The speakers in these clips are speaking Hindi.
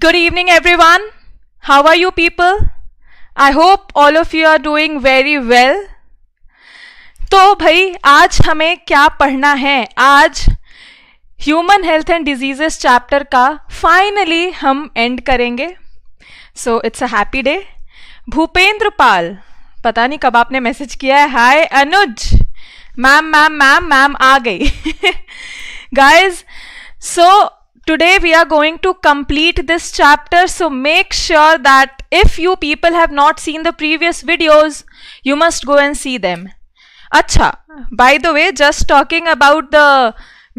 Good evening, everyone. How are you, people? I hope all of you are doing very well. तो भाई आज हमें क्या पढ़ना है आज human health and diseases chapter का फाइनली हम एंड करेंगे so it's a happy day Bhupendra Pal पता नहीं कब आपने मैसेज किया है hi Anuj ma'am ma'am ma'am ma'am आ गई guys so today we are going to complete this chapter so make sure that if you people have not seen the previous videos you must go and see them acha by the way just talking about the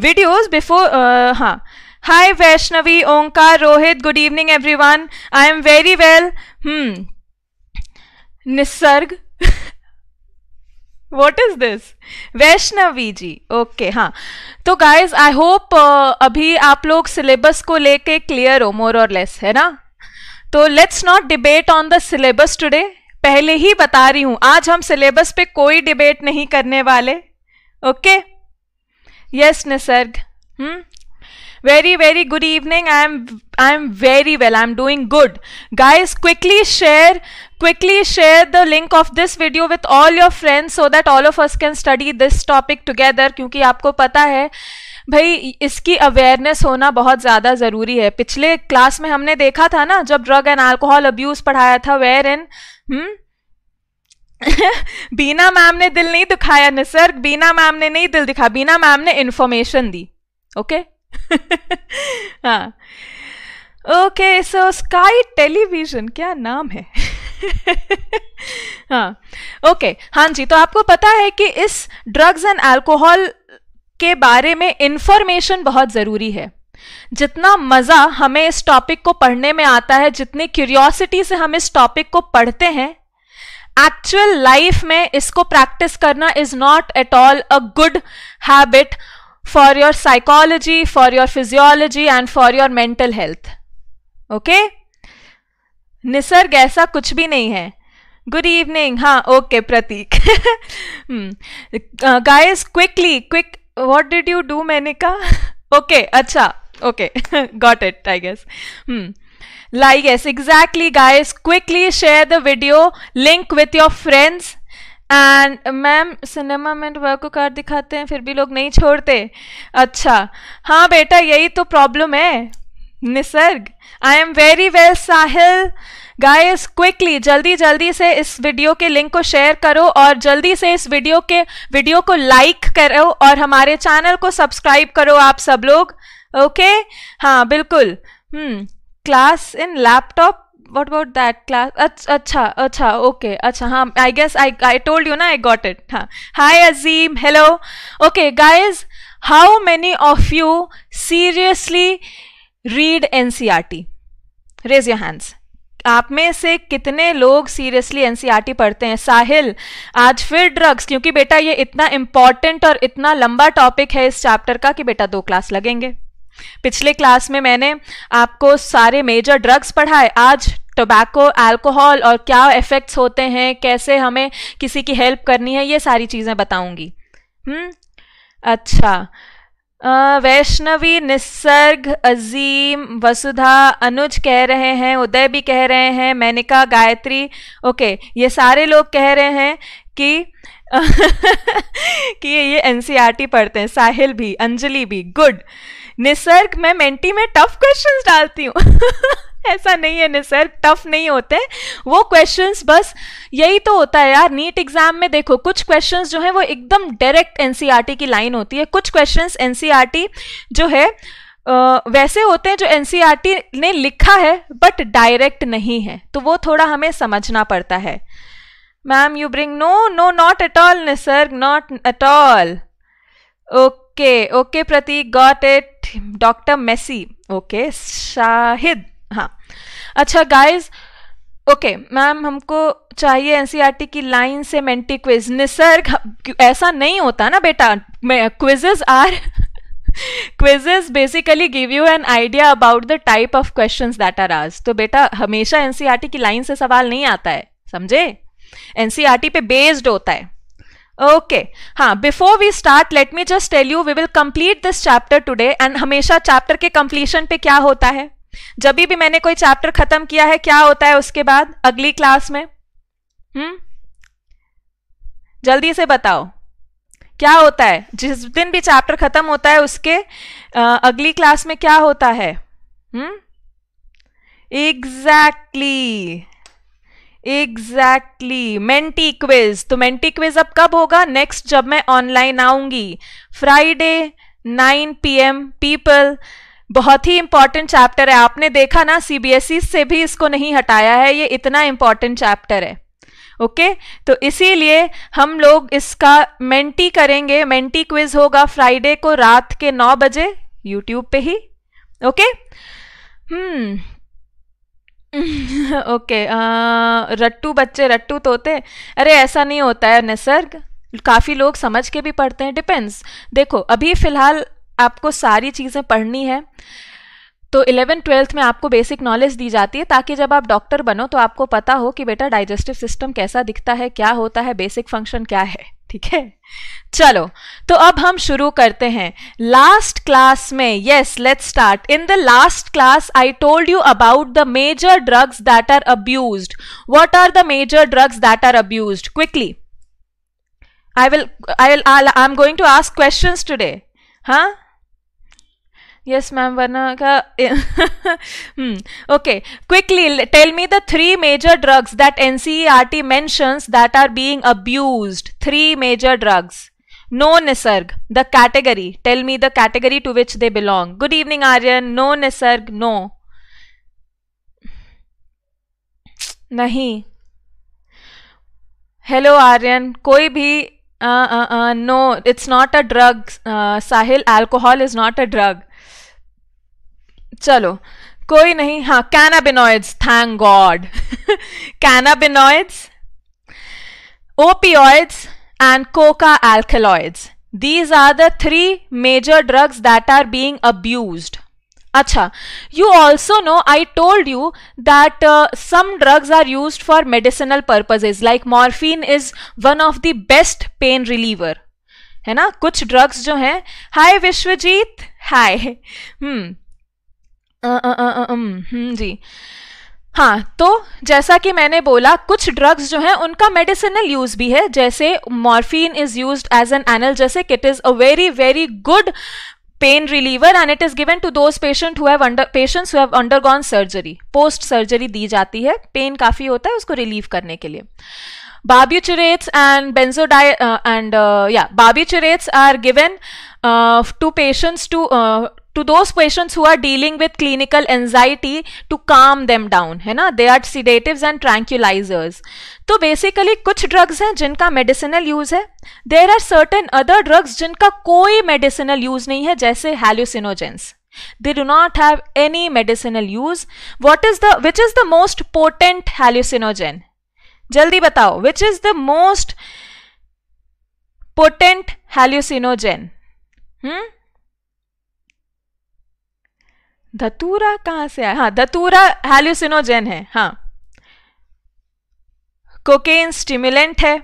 videos before uh, huh. hi vaishnavi onkar rohit good evening everyone i am very well hmm nisarg what is this Vaishnavi ji okay okay, हाँ तो गाइज आई होप अभी आप लोग सिलेबस को लेके क्लियर हो मोर और लेस है ना तो let's not debate on the syllabus today पहले ही बता रही हूं आज हम सिलेबस पे कोई डिबेट नहीं करने वाले okay yes Nisarg hmm very very good evening I am I am very well I am doing good guys quickly share quickly share the link of this video with all your friends so that all of us can study this topic together क्योंकि आपको पता है भाई इसकी अवेयरनेस होना बहुत ज़्यादा ज़रूरी है पिछले क्लास में हमने देखा था ना जब ड्रग एंड अल्कोहल अब्यूज़ पढ़ाया था where an hmm? Beena ma'am ने दिल नहीं दिखाया निसर्ग बीना मैम ने नहीं दिल दिखा बीना मैम ने इन्फॉर्मेशन दी ओके हाँ ओके सो स्काई टेलीविजन क्या नाम है हाँ ओके हाँ जी तो आपको पता है कि इस ड्रग्स एंड अल्कोहल के बारे में इंफॉर्मेशन बहुत ज़रूरी है जितना मज़ा हमें इस टॉपिक को पढ़ने में आता है जितनी क्यूरियोसिटी से हम इस टॉपिक को पढ़ते हैं एक्चुअल लाइफ में इसको प्रैक्टिस करना is not at all a good habit for your psychology for your physiology and for your mental health okay Nisarg ऐसा कुछ भी नहीं है गुड इवनिंग हाँ okay Pratik guys quickly quick what did you do मैंने कहा ओके अच्छा okay got it I guess like yes exactly guys quickly share the video link with your friends and ma'am cinema में वर्क तो कार्ड दिखाते हैं फिर भी लोग नहीं छोड़ते अच्छा हाँ बेटा यही तो प्रॉब्लम है Nisarg I am very well Sahil guys quickly जल्दी जल्दी से इस वीडियो के लिंक को शेयर करो और जल्दी से इस वीडियो के वीडियो को लाइक करो और हमारे चैनल को सब्सक्राइब करो आप सब लोग ओके okay? हाँ बिल्कुल hmm class in laptop what about that class अच्छा अच्छा ओके अच्छा हाँ I guess I I told you ना आई गॉट इट हाँ hi Azeem hello okay guys how many of you seriously read N C R T raise your hands आप में से कितने लोग सीरियसली एनसीईआरटी e पढ़ते हैं साहिल आज फिर ड्रग्स क्योंकि बेटा ये इतना इंपॉर्टेंट और इतना लंबा टॉपिक है इस चैप्टर का कि बेटा दो क्लास लगेंगे पिछले क्लास में मैंने आपको सारे मेजर ड्रग्स पढ़ाए आज टोबैको अल्कोहल और क्या इफ़ेक्ट्स होते हैं कैसे हमें किसी की हेल्प करनी है ये सारी चीज़ें बताऊंगी हम्म अच्छा वैष्णवी निसर्ग अजीम वसुधा अनुज कह रहे हैं उदय भी कह रहे हैं मैनिका गायत्री ओके ये सारे लोग कह रहे हैं कि कि ये एन e पढ़ते हैं साहिल भी अंजलि भी गुड निसर्ग मैं मेंटी में टफ क्वेश्चंस डालती हूँ ऐसा नहीं है ना सर टफ नहीं होते वो क्वेश्चंस बस यही तो होता है यार नीट एग्जाम में देखो कुछ क्वेश्चंस जो है वो एकदम डायरेक्ट एनसीईआरटी e की लाइन होती है कुछ क्वेश्चंस एनसीईआरटी e जो है आ, वैसे होते हैं जो एनसीईआरटी e ने लिखा है बट डायरेक्ट नहीं है तो वो थोड़ा हमें समझना पड़ता है ma'am you bring no no not at all Nisarg not at all okay okay Pratik got it doctor Messi okay Shahid अच्छा गाइज ओके मैम हमको चाहिए एनसीईआरटी e की लाइन से मेंटी क्विज निसर्ग ऐसा नहीं होता ना बेटा quizzes are quizzes basically give you an idea about the type of question that are आज तो बेटा हमेशा एनसीईआरटी e की लाइन से सवाल नहीं आता है समझे एनसीईआरटी e पे बेस्ड होता है ओके हाँ before we start let me just tell you we will complete this chapter today and हमेशा चैप्टर के कंप्लीशन पे क्या होता है जब भी मैंने कोई चैप्टर खत्म किया है क्या होता है उसके बाद अगली क्लास में हम्म जल्दी से बताओ क्या होता है जिस दिन भी चैप्टर खत्म होता है उसके आ, अगली क्लास में क्या होता है hmm exactly exactly Menti quiz तो मेंटी क्विज अब कब होगा नेक्स्ट जब मैं ऑनलाइन आऊंगी फ्राइडे 9 पीएम पीपल बहुत ही इंपॉर्टेंट चैप्टर है आपने देखा ना सीबीएसई e से भी इसको नहीं हटाया है ये इतना इंपॉर्टेंट चैप्टर है ओके okay? तो इसीलिए हम लोग इसका मेंटी करेंगे मेंटी क्विज होगा फ्राइडे को रात के नौ बजे यूट्यूब पे ही ओके हम्म ओके रट्टू बच्चे रट्टू तोते अरे ऐसा नहीं होता है निसर्ग काफ़ी लोग समझ के भी पढ़ते हैं डिपेंड्स देखो अभी फ़िलहाल आपको सारी चीज़ें पढ़नी है तो इलेवन ट्वेल्थ में आपको बेसिक नॉलेज दी जाती है ताकि जब आप डॉक्टर बनो तो आपको पता हो कि बेटा डाइजेस्टिव सिस्टम कैसा दिखता है क्या होता है बेसिक फंक्शन क्या है ठीक है चलो तो अब हम शुरू करते हैं लास्ट क्लास में yes let's start in the last class I told you about the major drugs that are abuse what are the major drugs that are abuse quickly I will I will I am going to ask question today हाँ Yes, ma'am. Vanaka. hmm. Okay. Quickly, tell me the three major drugs that NCERT mentions that are being abused. Three major drugs. No Nisarg, the category. Tell me the category to which they belong. Good evening, Aryan. No Nisarg, no. Nahi. Hello, Aryan. Koi bhi. Uh, uh, uh, no, it's not a drug. Uh, Sahil, alcohol is not a drug. चलो कोई नहीं हाँ cannabinoids thank god cannabinoids opioids and coca alkaloids these are the three major drugs that are being abuse अच्छा you also know I told you that some drugs are use for medicinal purposes like morphine is one of the best pain reliever है ना कुछ ड्रग्स जो हैं हाय विश्वजीत हाय हम्म हम्म, जी हाँ तो जैसा कि मैंने बोला कुछ ड्रग्स जो हैं उनका मेडिसिनल यूज भी है जैसे morphine is use as an anal जैसे it is a very very good pain reliever and it is given to those patient who have patients who have surgery post surgery दी जाती है पेन काफी होता है उसको रिलीव करने के लिए बाब्यूचुरेट्स एंड बेन्जोडाइ एंड या barbiturates are given to patients to to those patients who are dealing with clinical anxiety to calm them down hai na they are sedatives and tranquilizers to basically kuch drugs hain jinka medicinal use hai there are certain other drugs jinka koi medicinal use nahi hai jaise hallucinogens they do not have any medicinal use what is the which is the most potent hallucinogen jaldi batao which is the most potent hallucinogen hmm धतूरा कहाँ से आया हाँ धतूरा हेल्यूसिनोजेन है हाँ कोकेन स्टिमुलेंट है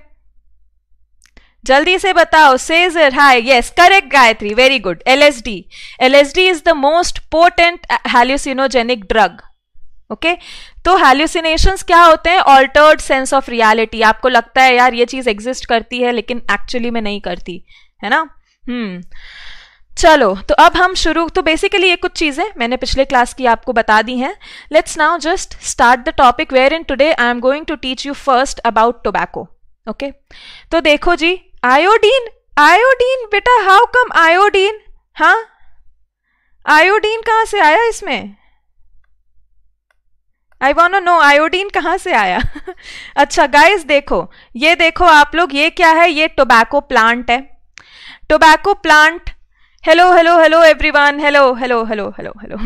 जल्दी से बताओ सेजर हाय yes correct Gayatri very good LSD LSD is the most potent hallucinogenic drug okay तो हेल्यूसिनेशंस क्या होते हैं ऑल्टर्ड सेंस ऑफ रियलिटी आपको लगता है यार ये चीज एग्जिस्ट करती है लेकिन एक्चुअली में नहीं करती है ना हम्म hmm. चलो तो अब हम शुरू तो बेसिकली ये कुछ चीज़ें मैंने पिछले क्लास की आपको बता दी हैं let's now just start the topic where in today I am going to teach you first about tobacco okay तो देखो जी आयोडीन आयोडीन बेटा हाउ कम आयोडीन हाँ आयोडीन कहाँ से आया इसमें आई वॉन्ट नो आयोडीन कहाँ से आया अच्छा गाइज देखो ये देखो आप लोग ये क्या है ये टोबैको प्लांट है tobacco plant hello hello hello everyone hello hello hello hello hello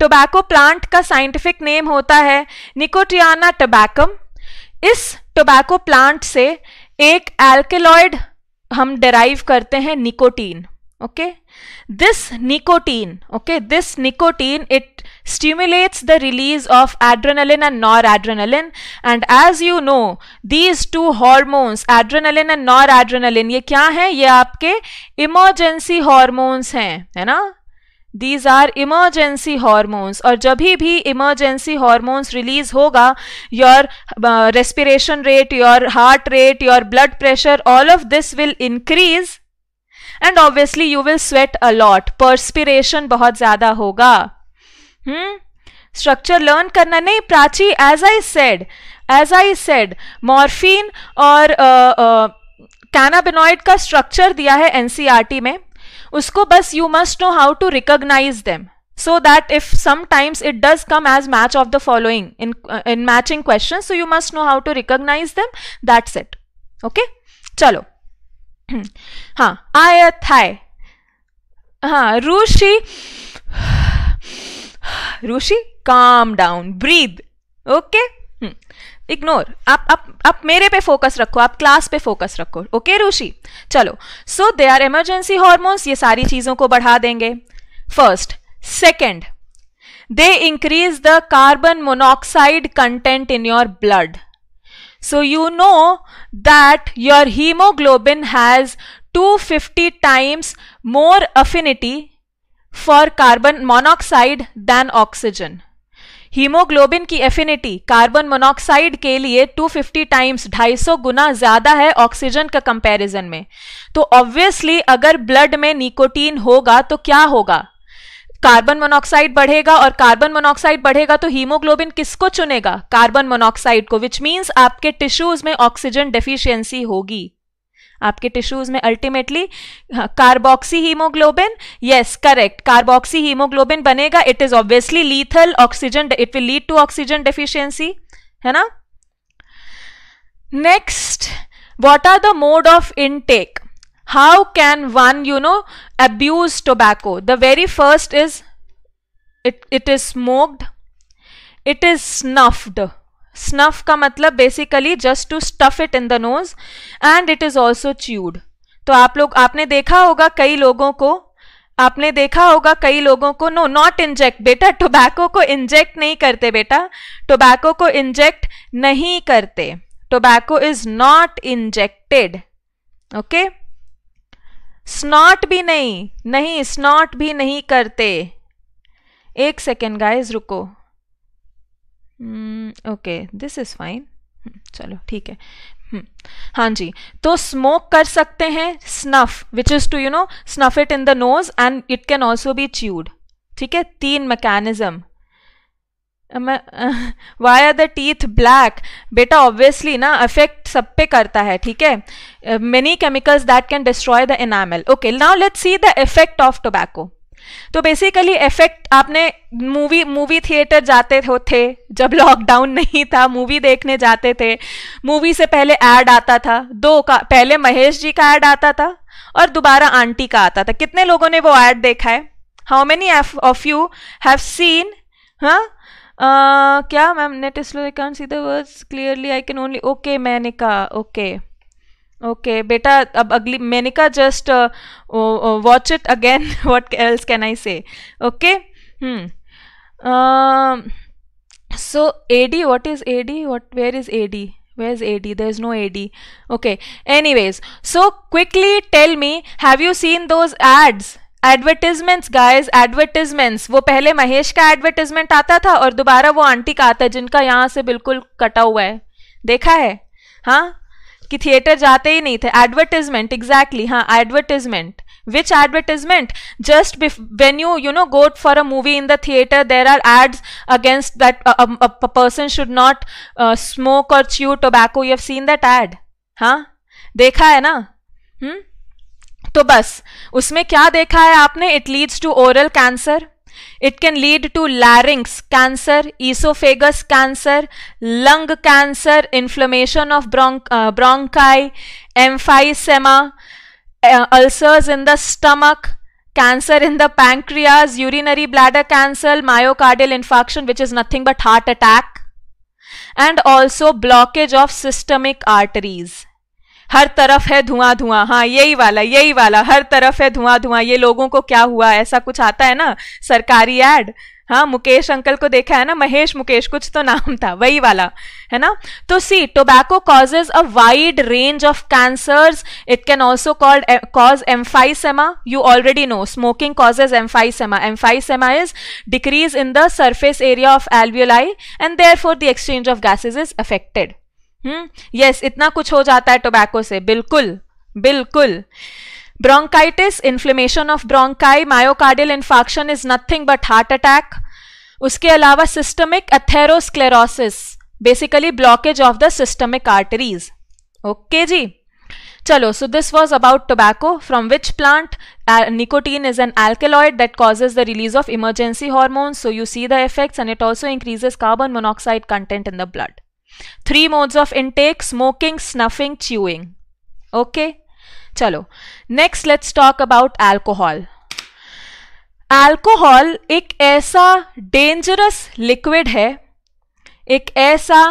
tobacco plant का साइंटिफिक नेम होता है निकोटियाना टोबैकम इस टोबैको प्लांट से एक एल्केलॉयड हम डेराइव करते हैं nicotine okay this nicotine okay this nicotine it stimulates the release of adrenaline and noradrenaline and as you know these two hormones adrenaline and noradrenaline ये क्या हैं ये आपके इमरजेंसी हॉर्मोन्स हैं है ना दीज आर इमरजेंसी हॉर्मोन्स और जब भी इमरजेंसी हॉर्मोन्स रिलीज होगा your respiration rate your heart rate your blood pressure all of this will increase and obviously you will sweat a lot perspiration बहुत ज़्यादा होगा स्ट्रक्चर hmm? लर्न करना नहीं Prachi as I said as I said morphine और कैनाबेनॉइड uh, uh, का स्ट्रक्चर दिया है एनसीईआरटी e में उसको बस you must know how to recognise them so that if sometimes it does come as match of the following in in matching question so you must know how to recognise them that's it okay चलो हाँ आय हाँ रूशी ऋषि calm down breathe okay ignore आप आप आप मेरे पे फोकस रखो आप क्लास पे फोकस रखो ओके ऋषि चलो so they are emergency hormones ये सारी चीज़ों को बढ़ा देंगे first second they increase the carbon monoxide content in your blood so you know that your haemoglobin has 250 times more affinity for carbon monoxide than oxygen haemoglobin की एफिनिटी कार्बन मोनॉक्साइड के लिए 250 टाइम्स 250 गुना ज़्यादा है ऑक्सीजन का कंपैरिजन में तो ऑब्वियसली अगर ब्लड में निकोटीन होगा तो क्या होगा कार्बन मोनॉक्साइड बढ़ेगा और कार्बन मोनॉक्साइड बढ़ेगा तो हीमोग्लोबिन किसको चुनेगा कार्बन मोनॉक्साइड को विच मीन्स आपके टिश्यूज में ऑक्सीजन डेफिशिएंसी होगी आपके टिश्यूज में ultimately carboxyhaemoglobin yes correct carboxyhaemoglobin बनेगा it is obviously lethal oxygen it will lead to oxygen deficiency है ना next what are the mode of intake how can one you know abuse tobacco the very first is it it is smoked it is snuffed snuff का मतलब basically just to stuff it in the nose and it is also chewed तो आप लोग आपने देखा होगा कई लोगों को आपने देखा होगा कई लोगों को नो नॉट इंजेक्ट बेटा टोबैको को इंजेक्ट नहीं करते बेटा टोबैको को इंजेक्ट नहीं करते tobacco is not injected okay snort भी नहीं नहीं स्नॉट भी नहीं करते एक सेकेंड गाइज रुको ओके दिस इज़ फाइन चलो ठीक है hmm, हाँ जी तो स्मोक कर सकते हैं snuff which is to you know snuff it in the nose and it can also be chewed ठीक है तीन mechanism why are the teeth black बेटा ऑब्वियसली ना अफेक्ट सब पे करता है ठीक है many chemicals that can destroy the enamel okay now let see the effect of tobacco तो बेसिकली इफेक्ट आपने मूवी मूवी थिएटर जाते थे जब लॉकडाउन नहीं था मूवी देखने जाते थे मूवी से पहले ऐड आता था दो का पहले महेश जी का ऐड आता था और दोबारा आंटी का आता था कितने लोगों ने वो ऐड देखा है how many of you have seen हाँ क्या ma'am net can see the words clearly I can only okay मैंने कहा ओके okay. ओके बेटा अब अगली मैंने कहा just watch it again what else can I say okay so AD what is AD what where is AD there is no A D okay anyways so quickly tell me have you seen those ads advertisements guys advertisements वो पहले महेश का एडवर्टिजमेंट आता था और दोबारा वो आंटी का आता है जिनका यहाँ से बिल्कुल कटा हुआ है देखा है हाँ कि थिएटर जाते ही नहीं थे एडवर्टीजमेंट एग्जैक्टली हाँ advertisement which advertisement just when you you know got for a movie in the theatre there are ads against that person should not smoke और chew tobacco you have seen that ad हाँ देखा है ना हम्म? तो बस उसमें क्या देखा है आपने it leads to oral cancer It can lead to larynx cancer, esophagus cancer, lung cancer, inflammation of bronch uh, bronchi, emphysema, uh, ulcers in the stomach, cancer in the pancreas, urinary bladder cancer, myocardial infarction which is nothing but heart attack and also blockage of systemic arteries. हर तरफ है धुआं धुआं हाँ यही वाला यही वाला हर तरफ है धुआं धुआं ये लोगों को क्या हुआ ऐसा कुछ आता है ना सरकारी एड हाँ मुकेश अंकल को देखा है ना महेश मुकेश कुछ तो नाम था वही वाला है ना तो see tobacco causes a wide range of cancers it can also called cause emphysema you already know smoking causes emphysema emphysema is decrease in the surface area of alveoli and therefore the exchange of gases is affected hmm yes इतना कुछ हो जाता है टोबैको से बिल्कुल बिल्कुल bronchitis inflammation of bronchi myocardial infarction is nothing but heart attack उसके अलावा systemic atherosclerosis basically blockage of the systemic arteries okay जी चलो so this was about tobacco from which plant nicotine is an alkaloid that causes the release of emergency hormone so you see the effects and it also increases carbon monoxide content in the blood three modes of intake smoking snuffing chewing okay चलो next let's talk about alcohol alcohol एक ऐसा डेंजरस लिक्विड है एक ऐसा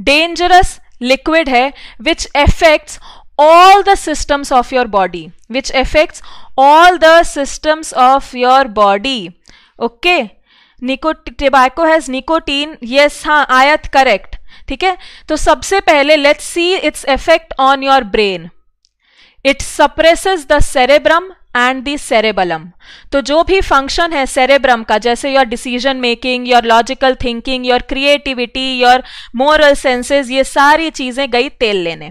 डेंजरस लिक्विड है which affects all the systems of your body which affects all the systems of your body okay निको टिबैको हैज निकोटीन यस हाँ आयत करेक्ट ठीक है तो सबसे पहले let's see its effect on your brain it suppresses the cerebrum and the cerebellum तो जो भी फंक्शन है सेरेब्रम का जैसे your decision making your logical thinking your creativity your moral senses ये सारी चीज़ें गई तेल लेने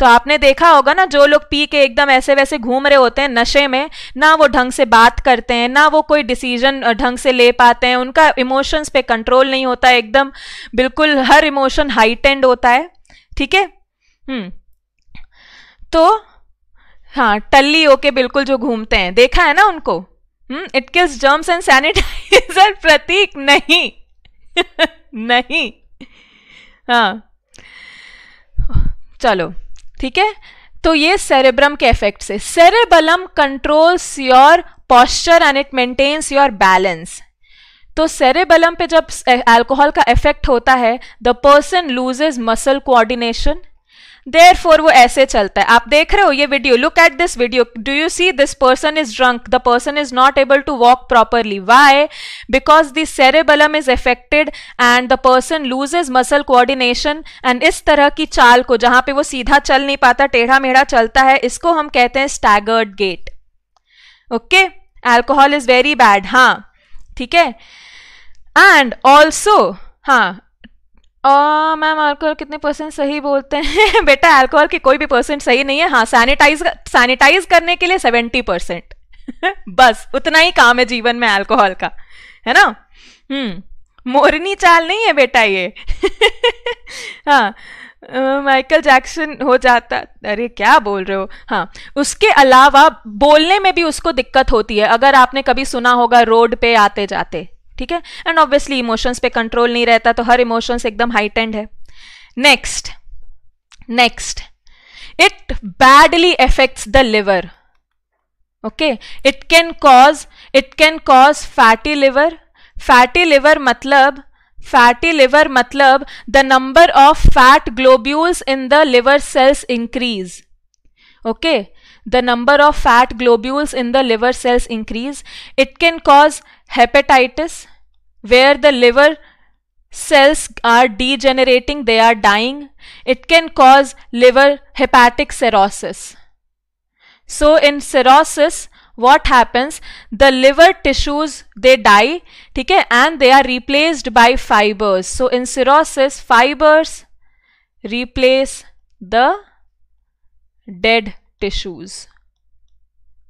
तो आपने देखा होगा ना जो लोग पी के एकदम ऐसे वैसे घूम रहे होते हैं नशे में ना वो ढंग से बात करते हैं ना वो कोई डिसीजन ढंग से ले पाते हैं उनका इमोशंस पे कंट्रोल नहीं होता एकदम बिल्कुल हर इमोशन हाईटेंड होता है ठीक है हम्म, तो हाँ टल्ली होके बिल्कुल जो घूमते हैं देखा है ना उनको it kills germs and sanitiser Prateek नहीं नहीं हाँ चलो ठीक है तो ये सेरेब्रम के इफेक्ट से cerebellum controls your posture and it maintains your balance तो सेरेबलम पे जब अल्कोहल का इफेक्ट होता है the person loses muscle coordination therefore वो ऐसे चलता है आप देख रहे हो ये video look at this video do you see this person is drunk the person is not able to walk properly why because the cerebellum is affected and the person lose is muscle coordination and इस तरह की चाल को जहां पे वो सीधा चल नहीं पाता टेढ़ा मेढ़ा चलता है इसको हम कहते हैं staggered gait okay alcohol is very bad हाँ ठीक है एंड ऑल्सो हाँ मैम अल्कोहल कितने परसेंट सही बोलते हैं बेटा अल्कोहल की कोई भी परसेंट सही नहीं है हाँ सैनिटाइज सैनिटाइज करने के लिए सेवेंटी परसेंट बस उतना ही काम है जीवन में अल्कोहल का है ना हम्म मोरनी चाल नहीं है बेटा ये हाँ माइकल जैक्सन हो जाता अरे क्या बोल रहे हो हाँ उसके अलावा बोलने में भी उसको दिक्कत होती है अगर आपने कभी सुना होगा रोड पे आते जाते ठीक है एंड ऑब्वियसली इमोशंस पे कंट्रोल नहीं रहता तो हर इमोशंस एकदम हाइटेंड है next next it badly affects the liver okay it can cause it can cause fatty liver fatty liver मतलब फैटी लिवर मतलब the number of fat globules in the liver cells increase okay the number of fat globules in the liver cells increase. It can cause hepatitis where the liver cells are degenerating, they are dying. It can cause liver hepatic cirrhosis. So in cirrhosis, what happens? The liver tissues, they die, okay, and they are replaced by fibers. So in cirrhosis, fibers replace the dead tissues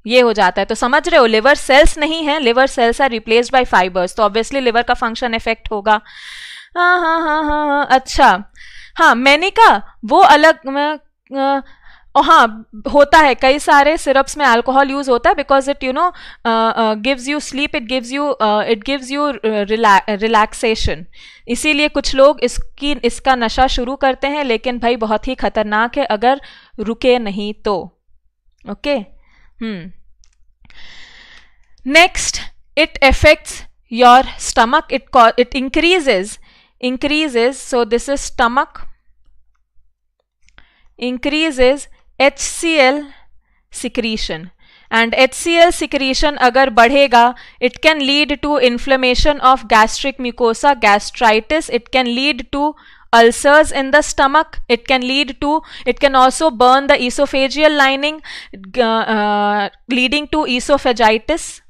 ये हो जाता है तो समझ रहे हो लिवर सेल्स नहीं है liver cells are replaced by fibres तो ऑब्वियसली लिवर का फंक्शन इफेक्ट होगा हाँ हाँ हाँ हाँ हाँ अच्छा हाँ मैंने कहा वो अलग हाँ होता है कई सारे सिरप्स में अल्कोहल यूज़ होता है because it you know gives you sleep it gives you it gives you relaxation इसीलिए कुछ लोग इसकी इसका नशा शुरू करते हैं लेकिन भाई बहुत ही खतरनाक है अगर रुके नहीं तो okay hmm next it affects your stomach it it increases increases so this is stomach increases HCl secretion and HCl secretion agar बढ़ेगा it can lead to inflammation of gastric mucosa gastritis it can lead to ulcers in the stomach. It can lead to, it can also burn the esophageal lining, uh, uh, leading to esophagitis.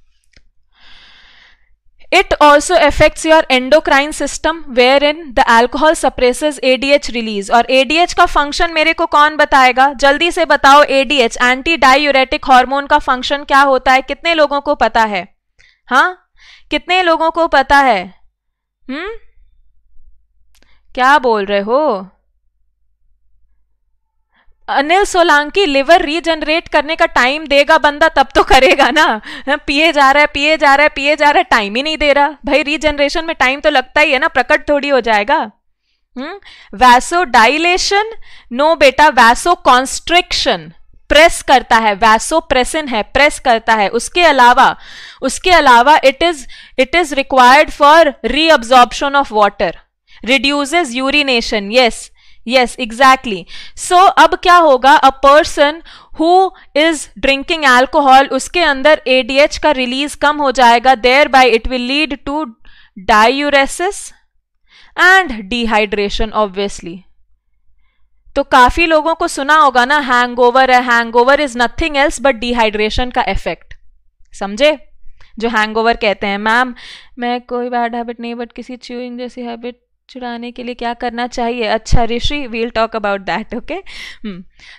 It also affects your endocrine system wherein the alcohol suppresses ADH release और ADH का फंक्शन मेरे को कौन बताएगा जल्दी से बताओ ADH एंटी डायूरेटिक हार्मोन का फंक्शन क्या होता है कितने लोगों को पता है हाँ कितने लोगों को पता है हम्म क्या बोल रहे हो अनिल सोलंकी लिवर रीजनरेट करने का टाइम देगा बंदा तब तो करेगा ना हाँ, पिए जा रहा है पिए जा रहा है पिए जा रहा है टाइम ही नहीं दे रहा भाई रीजनरेशन में टाइम तो लगता ही है ना प्रकट थोड़ी हो जाएगा वैसो डाइलेशन नो बेटा वैसो कॉन्स्ट्रिक्शन प्रेस करता है वैसो प्रेसिन है प्रेस करता है उसके अलावा उसके अलावा it is it is required for reabsorption of water reduces urination yes yes exactly so अब क्या होगा a person who is drinking alcohol उसके अंदर ADH का release कम हो जाएगा thereby it will lead to diuresis and dehydration obviously तो काफी लोगों को सुना होगा ना हैंगओवर है hangover is nothing else but dehydration का इफेक्ट समझे जो हैंगओवर कहते हैं मैम मैं कोई बैड हैबिट नहीं बट किसी च्यूइंग जैसी हैबिट चुराने के लिए क्या करना चाहिए अच्छा Rishi we'll talk about that okay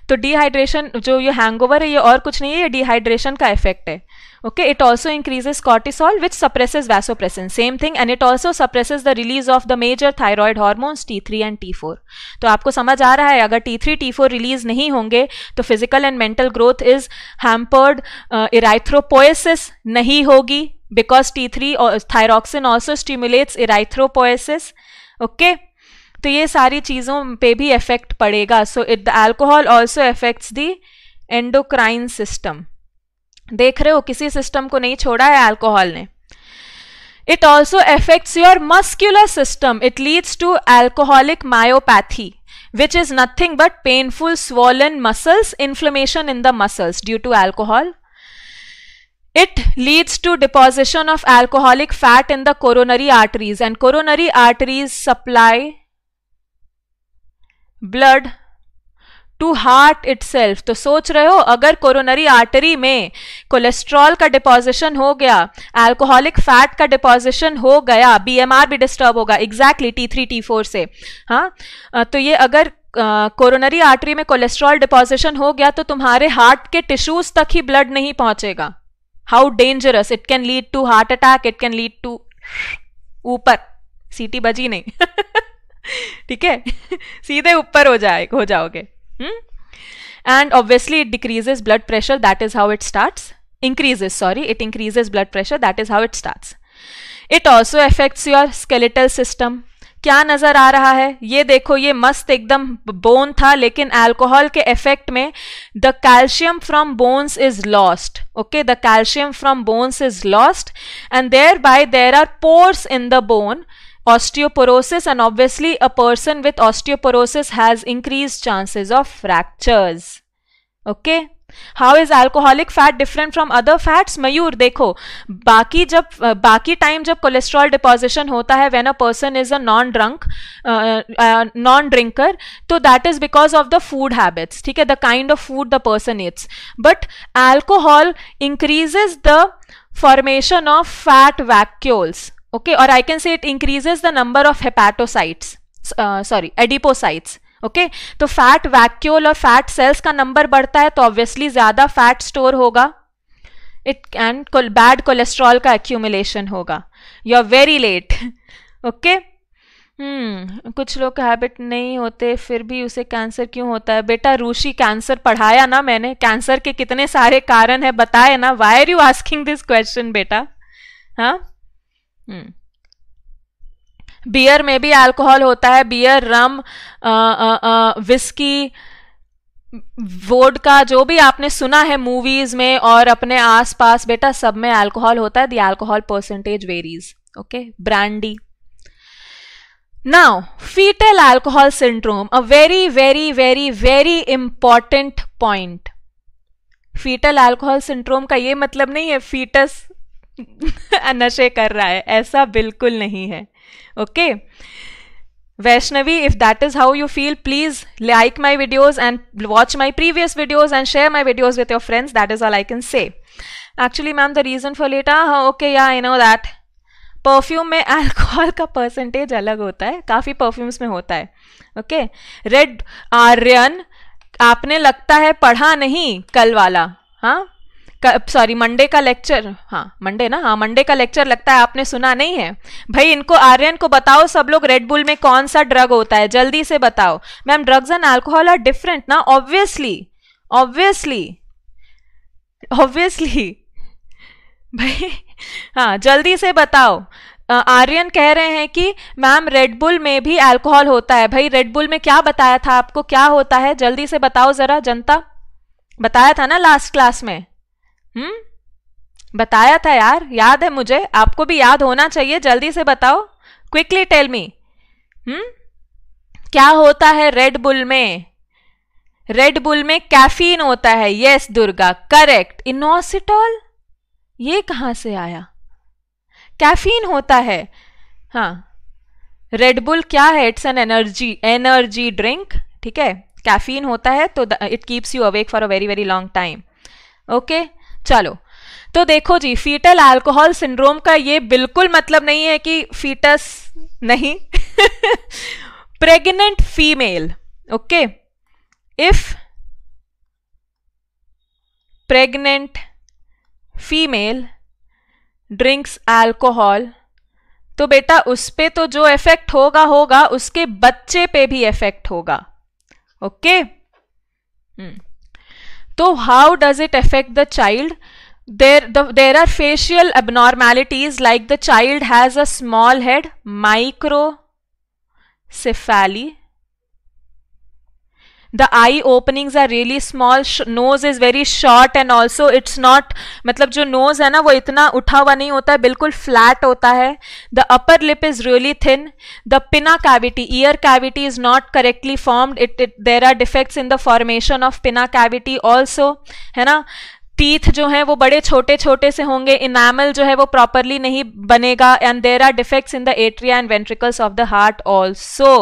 तो डिहाइड्रेशन जो ये हैंग है ये और कुछ नहीं है ये डिहाइड्रेशन का इफेक्ट है okay it also increases cortisol which suppresses which same thing and it also suppresses the release of the major the hormones T three and T four तो आपको समझ आ रहा है अगर T three T four release नहीं होंगे तो physical and mental growth is hampered erythropoiesis नहीं होगी because T three thyroxine also stimulates erythropoiesis okay तो ये सारी चीज़ों पे भी इफेक्ट पड़ेगा सो it the alcohol also affects the endocrine system देख रहे हो किसी सिस्टम को नहीं छोड़ा है एल्कोहल ने it also affects your muscular system it leads to alcoholic myopathy which is nothing but painful swollen muscles inflammation in the muscles due to alcohol It leads to deposition of alcoholic fat in the coronary arteries and coronary arteries supply blood to heart self तो सोच रहे हो अगर कोरोनरी आर्टरी में कोलेस्ट्रॉल का डिपोजिशन हो गया एल्कोहलिक फैट का डिपोजिशन हो गया बी एम आर भी डिस्टर्ब होगा exactly T three T four से हाँ तो ये अगर कोरोनरी आर्टरी में कोलेस्ट्रॉल डिपोजिशन हो गया तो तुम्हारे हार्ट के टिश्यूज तक ही ब्लड नहीं पहुंचेगा how dangerous it can lead to heart attack it can lead to ऊपर सीटी बजी नहीं ठीक है सीधे ऊपर हो जाए हो जाओगे and obviously it decreases blood pressure that is how it increases sorry it increases blood pressure that is how it starts it also affects your skeletal system क्या नज़र आ रहा है ये देखो ये मस्त एकदम बोन था लेकिन अल्कोहल के इफेक्ट में the calcium from bones is lost okay the calcium from bones is lost and thereby there are pores in the bone osteoporosis and obviously a person with osteoporosis has increase chances of fractures okay how is alcoholic fat different from other fats Mayur देखो बाकी जब बाकी टाइम जब कोलेस्ट्रॉल डिपोजिशन होता है when a person is a non drunk non drinker तो that is because of the food habits ठीक है the kind of food the person eats but alcohol increases the formation of fat vacuoles okay और I can see it increases the number of hepatocytes sorry adipocytes okay okay? तो फैट वैक्यूल और फैट सेल्स का नंबर बढ़ता है तो ऑब्वियसली ज़्यादा फैट स्टोर होगा इट एंड बैड कोलेस्ट्रॉल का एक्यूमुलेशन होगा you are very late okay hmm कुछ लोग हैबिट नहीं होते फिर भी उसे कैंसर क्यों होता है बेटा रूषि कैंसर पढ़ाया ना मैंने कैंसर के कितने सारे कारण है बताए ना why are you asking this question बेटा हाँ हम्म बियर में भी अल्कोहल होता है बियर रम विस्की वोड का जो भी आपने सुना है मूवीज में और अपने आसपास बेटा सब में अल्कोहल होता है the alcohol percentage varies okay brandy now fetal alcohol syndrome a very very very very important point fetal alcohol syndrome का ये मतलब नहीं है फीटस नशे कर रहा है ऐसा बिल्कुल नहीं है okay Vaishnavi, if that is how you feel, please like my videos and watch my previous videos and share my videos with your friends. That is all I can say. Actually, ma'am, the reason for later, हाँ okay, yeah, I know that. Perfume में अल्कोहल का परसेंटेज अलग होता है काफ़ी परफ्यूम्स में होता है ओके रेड आर्यन आपने लगता है पढ़ा नहीं कल वाला हाँ सॉरी मंडे का लेक्चर हाँ मंडे ना हाँ मंडे का लेक्चर लगता है आपने सुना नहीं है भाई इनको आर्यन को बताओ सब लोग रेडबुल में कौन सा ड्रग होता है जल्दी से बताओ ma'am drugs and alcohol are different ना ऑब्वियसली ऑब्वियसली ऑब्वियसली भाई हाँ जल्दी से बताओ आर्यन कह रहे हैं कि मैम रेडबुल में भी अल्कोहल होता है भाई रेडबुल में क्या बताया था आपको क्या होता है जल्दी से बताओ ज़रा जनता बताया था ना लास्ट क्लास में हम्म बताया था यार याद है मुझे आपको भी याद होना चाहिए जल्दी से बताओ क्विकली टेल मी हम्म क्या होता है रेड बुल में रेड बुल में कैफीन होता है यस दुर्गा करेक्ट इनोसिटॉल ये कहाँ से आया कैफीन होता है हाँ रेडबुल क्या है it's an energy energy drink ठीक है कैफीन होता है तो it keeps you awake for a very very long time okay चलो तो देखो जी फीटल अल्कोहल सिंड्रोम का ये बिल्कुल मतलब नहीं है कि फीटस नहीं pregnant female okay if pregnant female drinks alcohol तो बेटा उस पर तो जो इफेक्ट होगा होगा उसके बच्चे पे भी इफेक्ट होगा okay okay? Hmm. So how does it affect the child? There, the, there are facial abnormalities like the child has a small head, microcephaly, the eye openings are really small nose is very short and also it's not मतलब जो नोज है ना वो इतना उठा हुआ नहीं होता है बिल्कुल फ्लैट होता है the upper lip is really thin the pinna cavity ear cavity is not correctly formed it it there are defects in the formation of pinna cavity also है ना टीथ जो है वो बड़े छोटे छोटे से होंगे इनामल जो है वो प्रॉपरली नहीं बनेगा and there are defects in the atria and ventricles of the heart also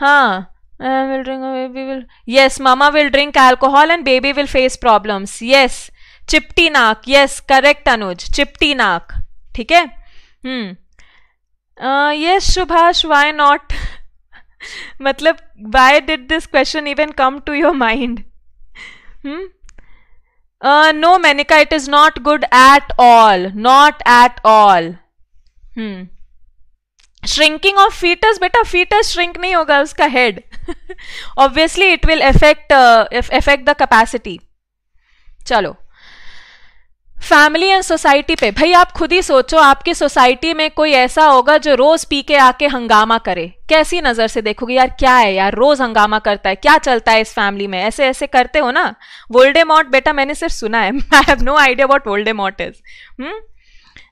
हाँ Yes, mama will drink alcohol and baby will face problems. Yes, chipti naak. Yes, correct Anuj. Chipti naak. ठीक है. Hmm. Uh, yes, Subhash. Why not? मतलब why did this question even come to your mind? Hmm. Uh, no, Manika. It is not good at all. Not at all. Hmm. Shrinking of fetus बेटा फीटस श्रिंक नहीं होगा उसका head obviously it will affect affect the capacity चलो फैमिली एंड सोसाइटी पे भाई आप खुद ही सोचो आपकी सोसाइटी में कोई ऐसा होगा जो रोज पी के आके हंगामा करे कैसी नजर से देखोगे यार क्या है यार रोज हंगामा करता है क्या चलता है इस फैमिली में ऐसे ऐसे करते हो ना मॉट बेटा मैंने सिर्फ सुना है I have no idea about Voldemort is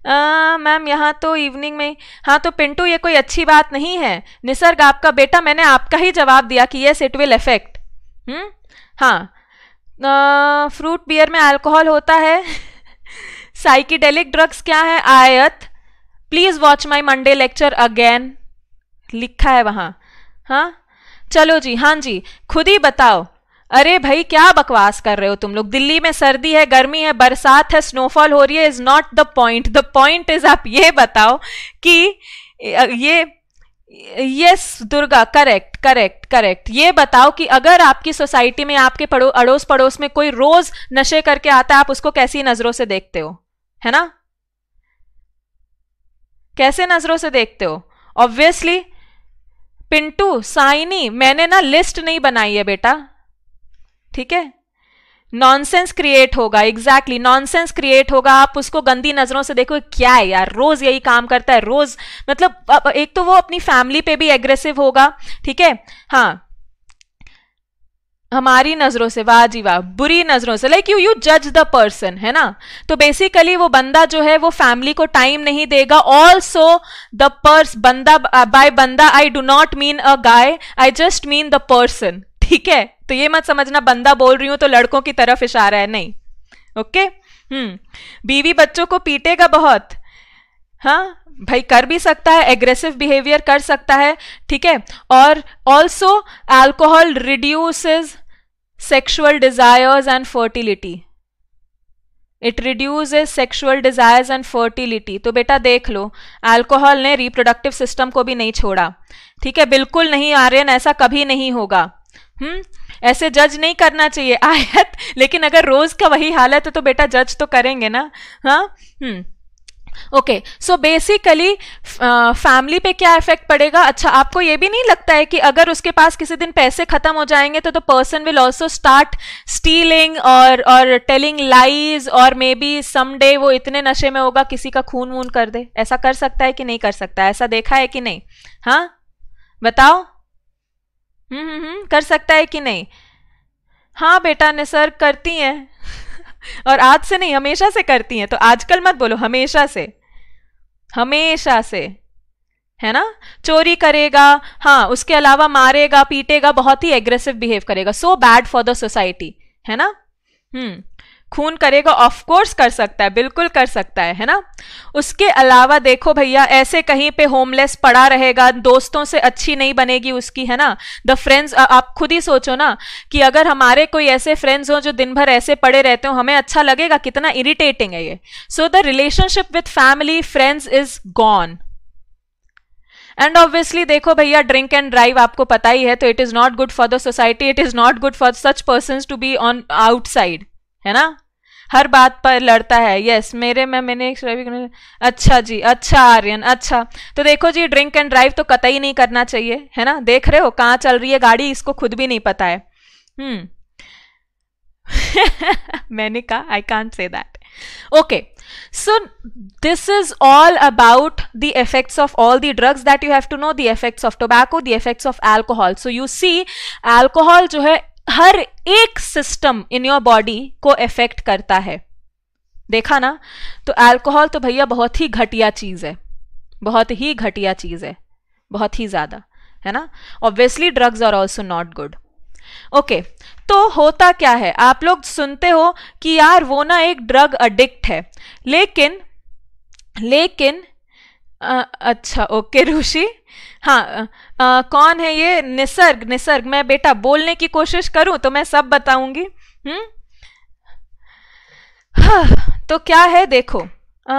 ma'am यहाँ तो इवनिंग में हाँ तो पिंटू ये कोई अच्छी बात नहीं है निसर्ग आपका बेटा मैंने आपका ही जवाब दिया कि येस इट विल इफेक्ट हाँ फ्रूट बियर में अल्कोहल होता है साइकिडेलिक ड्रग्स क्या है Aayat please watch my Monday lecture again लिखा है वहाँ हाँ चलो जी हाँ जी खुद ही बताओ अरे भाई क्या बकवास कर रहे हो तुम लोग दिल्ली में सर्दी है गर्मी है बरसात है स्नोफॉल हो रही है is not the point the point is आप ये बताओ कि ये yes Durga correct correct correct ये बताओ कि अगर आपकी सोसाइटी में आपके पड़ो अड़ोस पड़ोस में कोई रोज नशे करके आता है आप उसको कैसी नजरों से देखते हो है ना कैसे नजरों से देखते हो ऑब्वियसली पिंटू साइनी मैंने ना लिस्ट नहीं बनाई है बेटा ठीक है नॉनसेंस क्रिएट होगा एग्जैक्टली नॉनसेंस क्रिएट होगा आप उसको गंदी नजरों से देखो क्या है यार रोज यही काम करता है रोज मतलब एक तो वो अपनी फैमिली पे भी एग्रेसिव होगा ठीक है हाँ हमारी नजरों से वाह जी वाह बुरी नजरों से लाइक यू यू जज द पर्सन है ना तो बेसिकली वो बंदा जो है वो फैमिली को टाइम नहीं देगा ऑल्सो द पर्स बंदा बाय बंदा I do not mean a guy I just mean the person ठीक है तो ये मत समझना बंदा बोल रही हूं तो लड़कों की तरफ इशारा है नहीं ओके हम्म बीवी बच्चों को पीटेगा बहुत हाँ भाई कर भी सकता है एग्रेसिव बिहेवियर कर सकता है ठीक है और also alcohol reduce sexual desires and fertility it reduce sexual desires and fertility तो बेटा देख लो अल्कोहल ने रिप्रोडक्टिव सिस्टम को भी नहीं छोड़ा ठीक है बिल्कुल नहीं आर्यन ऐसा कभी नहीं होगा हम्म ऐसे जज नहीं करना चाहिए आयत लेकिन अगर रोज का वही हालत है तो, तो बेटा जज तो करेंगे ना हाँ हम्म ओके सो बेसिकली फैमिली पे क्या इफेक्ट पड़ेगा अच्छा आपको ये भी नहीं लगता है कि अगर उसके पास किसी दिन पैसे खत्म हो जाएंगे तो the person will also start stealing और और टेलिंग लाइज और मे बी समे वो इतने नशे में होगा किसी का खून वून कर दे ऐसा कर सकता है कि नहीं कर सकता ऐसा देखा है कि नहीं हाँ बताओ हम्म, हम्म हम्म कर सकता है कि नहीं हाँ बेटा ने सर करती हैं और आज से नहीं हमेशा से करती हैं तो आजकल मत बोलो हमेशा से हमेशा से है ना चोरी करेगा हाँ उसके अलावा मारेगा पीटेगा बहुत ही एग्रेसिव बिहेव करेगा so bad for the society है ना हम्म खून करेगा ऑफ कोर्स कर सकता है बिल्कुल कर सकता है है ना उसके अलावा देखो भैया ऐसे कहीं पे होमलेस पड़ा रहेगा दोस्तों से अच्छी नहीं बनेगी उसकी है ना द फ्रेंड्स आप खुद ही सोचो ना कि अगर हमारे कोई ऐसे फ्रेंड्स हों जो दिन भर ऐसे पड़े रहते हो हमें अच्छा लगेगा कितना इरिटेटिंग है ये so the relationship with family friends is gone and obviously देखो भैया ड्रिंक एंड ड्राइव आपको पता ही है तो it is not good for the society it is not good for such person to be on outside है ना हर बात पर लड़ता है यस मेरे में मैंने अच्छा जी अच्छा आर्यन अच्छा तो देखो जी ड्रिंक एंड ड्राइव तो कतई नहीं करना चाहिए है ना देख रहे हो कहाँ चल रही है गाड़ी इसको खुद भी नहीं पता है हम्म मैंने कहा I can't say that okay so this is all about the effects of all the drugs that you have to know the effects of tobacco the effects of alcohol so you see alcohol जो है हर एक सिस्टम इन योर बॉडी को इफेक्ट करता है देखा ना तो अल्कोहल तो भैया बहुत ही घटिया चीज़ है बहुत ही घटिया चीज़ है बहुत ही ज़्यादा है ना obviously drugs are also not good okay तो होता क्या है आप लोग सुनते हो कि यार वो ना एक ड्रग अडिक्ट है लेकिन लेकिन आ, अच्छा ओके ऋषि हाँ आ, कौन है ये निसर्ग निसर्ग मैं बेटा बोलने की कोशिश करूं तो मैं सब बताऊंगी हम्म हाँ, तो क्या है देखो आ,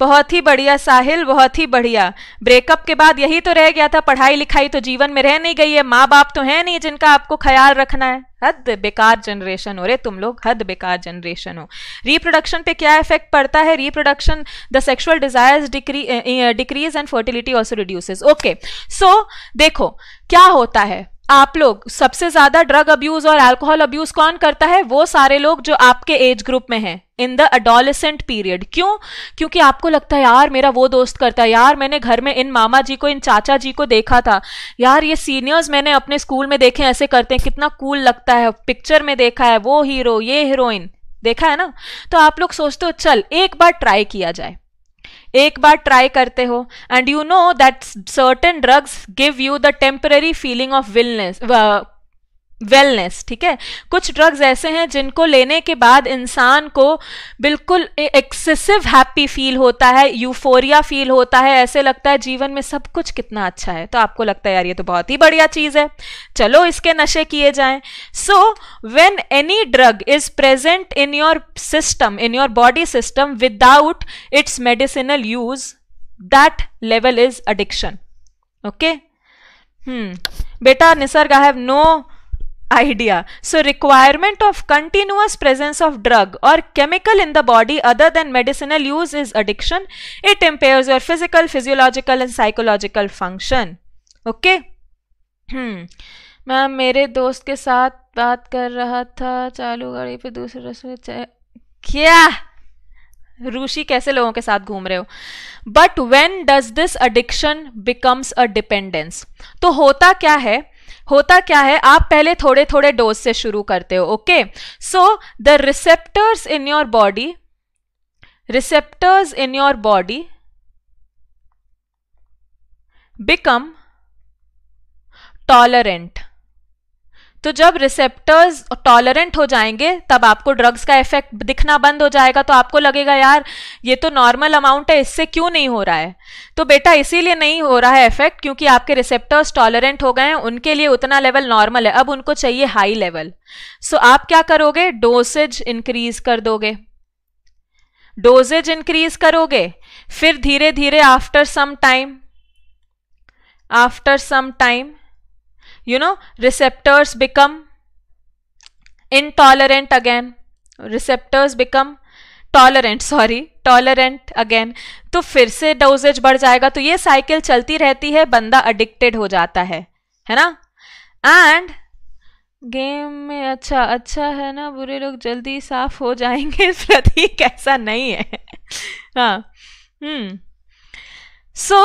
बहुत ही बढ़िया साहिल बहुत ही बढ़िया ब्रेकअप के बाद यही तो रह गया था पढ़ाई लिखाई तो जीवन में रह नहीं गई है माँ बाप तो है नहीं जिनका आपको ख्याल रखना है हद बेकार जनरेशन हो रे तुम लोग हद बेकार जनरेशन हो रिप्रोडक्शन पे क्या इफेक्ट पड़ता है reproduction the sexual desires decrease and fertility also reduces okay so देखो क्या होता है आप लोग सबसे ज्यादा ड्रग अब्यूज और अल्कोहल अब्यूज कौन करता है वो सारे लोग जो आपके एज ग्रुप में हैं इन द अडोलिसेंट पीरियड क्यों क्योंकि आपको लगता है यार मेरा वो दोस्त करता है यार मैंने घर में इन मामा जी को इन चाचा जी को देखा था यार ये सीनियर्स मैंने अपने स्कूल में देखे ऐसे करते हैं कितना कूल लगता है पिक्चर में देखा है वो हीरो ये हीरोइन देखा है ना तो आप लोग सोचते हो चल एक बार ट्राई किया जाए एक बार ट्राई करते हो and you know that certain drugs give you the temporary feeling of wellness wellness ठीक है कुछ ड्रग्स ऐसे हैं जिनको लेने के बाद इंसान को बिल्कुल एक्सेसिव हैप्पी फील होता है यूफोरिया फील होता है ऐसे लगता है जीवन में सब कुछ कितना अच्छा है तो आपको लगता है यार ये तो बहुत ही बढ़िया चीज़ है चलो इसके नशे किए जाएं so when any drug is present in your system in your body system without its medicinal use that level is addiction okay हम्म बेटा Nisarg I have no idea. So requirement of continuous presence of drug or chemical in the body other than medicinal use is addiction. It impairs your physical, physiological and psychological function. Okay? Hmm. मैं मेरे दोस्त के साथ बात कर रहा था चालू गाड़ी पे दूसरे रस्म क्या ऋषि कैसे लोगों के साथ घूम रहे हो but when does this addiction becomes a dependence तो होता क्या है होता क्या है आप पहले थोड़े थोड़े डोज से शुरू करते हो okay so the receptors in your body receptors in your body become tolerant तो जब रिसेप्टर्स टॉलरेंट हो जाएंगे तब आपको ड्रग्स का इफेक्ट दिखना बंद हो जाएगा तो आपको लगेगा यार ये तो नॉर्मल अमाउंट है इससे क्यों नहीं हो रहा है तो बेटा इसीलिए नहीं हो रहा है इफेक्ट क्योंकि आपके रिसेप्टर्स टॉलरेंट हो गए हैं उनके लिए उतना लेवल नॉर्मल है अब उनको चाहिए हाई लेवल सो आप क्या करोगे डोसेज इंक्रीज कर दोगे डोजेज इंक्रीज करोगे फिर धीरे धीरे after some time after some time you know receptors become intolerant again receptors become tolerant sorry tolerant again तो फिर से डोजेज बढ़ जाएगा तो ये साइकिल चलती रहती है बंदा अडिक्टेड हो जाता है है ना एंड गेम में अच्छा अच्छा है ना बुरे लोग जल्दी साफ हो जाएंगे प्रतीक ऐसा नहीं है हाँ हम्म सो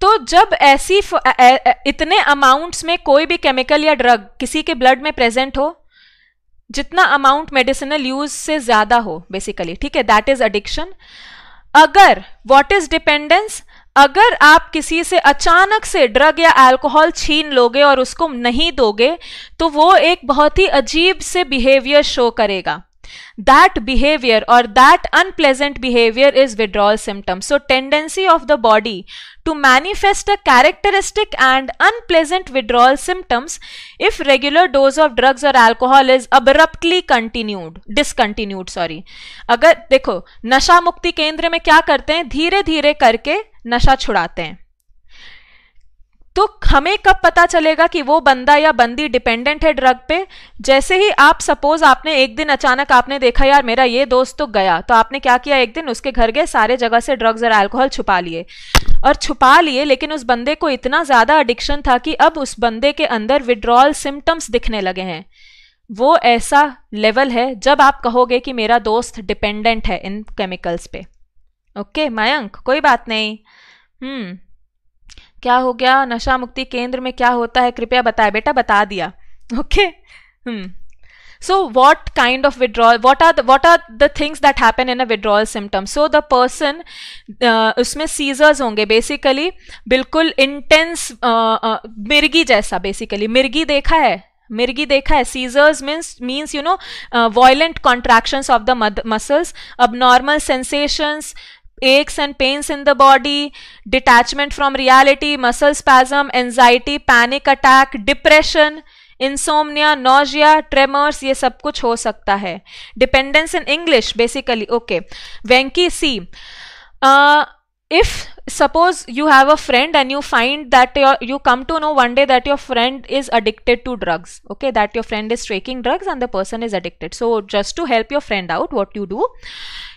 तो जब ऐसी इतने अमाउंट्स में कोई भी केमिकल या ड्रग किसी के ब्लड में प्रेजेंट हो जितना अमाउंट मेडिसिनल यूज से ज्यादा हो बेसिकली ठीक है दैट इज एडिक्शन अगर व्हाट इज डिपेंडेंस अगर आप किसी से अचानक से ड्रग या अल्कोहल छीन लोगे और उसको नहीं दोगे तो वो एक बहुत ही अजीब से बिहेवियर शो करेगा that behavior or that unpleasant behavior is withdrawal symptom so tendency of the body to manifest a characteristic and unpleasant withdrawal symptoms if regular dose of drugs or alcohol is abruptly continued discontinued sorry agar dekho nasha mukti kendra mein kya karte hain dheere dheere karke nasha chhudate hain तो हमें कब पता चलेगा कि वो बंदा या बंदी डिपेंडेंट है ड्रग पे जैसे ही आप सपोज आपने एक दिन अचानक आपने देखा यार मेरा ये दोस्त तो गया तो आपने क्या किया एक दिन उसके घर गए सारे जगह से ड्रग्स और अल्कोहल छुपा लिए और छुपा लिए लेकिन उस बंदे को इतना ज़्यादा एडिक्शन था कि अब उस बंदे के अंदर विड्रॉल सिम्टम्स दिखने लगे हैं वो ऐसा लेवल है जब आप कहोगे कि मेरा दोस्त डिपेंडेंट है इन केमिकल्स पे ओके मयंक कोई बात नहीं हम्म क्या हो गया नशा मुक्ति केंद्र में क्या होता है कृपया बताए बेटा बता दिया okay so what kind of withdrawal what are what are the things that happen in a withdrawal symptom so the person उसमें सीजर्स होंगे बेसिकली बिल्कुल इंटेंस uh, uh, मिर्गी जैसा बेसिकली मिर्गी देखा है मिर्गी देखा है seizures means means you know violent contractions of the muscles abnormal sensations aches and pains in the body, detachment from reality, muscle spasm, anxiety, panic attack, depression, insomnia nausea tremors ये सब कुछ हो सकता है Dependence in English, basically. Okay. Venky see uh, if suppose you have a friend and you find that your, you come to know one day that your friend is addicted to drugs okay that your friend is taking drugs and the person is addicted so just to help your friend out what you do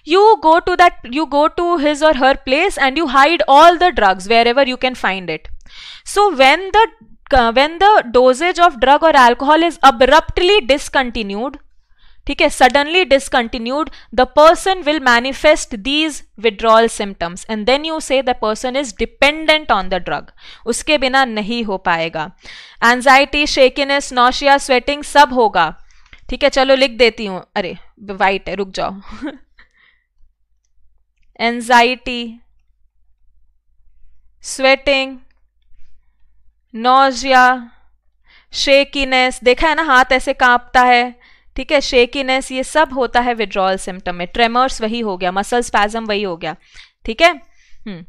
you go to that you go to his or her place and you hide all the drugs wherever you can find it so when the uh, when the dosage of drug or alcohol is abruptly discontinued okay suddenly discontinued the person will manifest these withdrawal symptoms and then you say the person is dependent on the drug uske bina nahi ho payega. anxiety shakiness nausea sweating sab hoga theek hai chalo likh deti hu are white hai ruk jao anxiety, sweating, nausea, shakiness देखा है ना हाथ ऐसे कांपता है ठीक है शेकीनेस ये सब होता है विड्रॉल सिम्टम में ट्रेमर्स वही हो गया मसल स्पैजम वही हो गया ठीक है हम्म।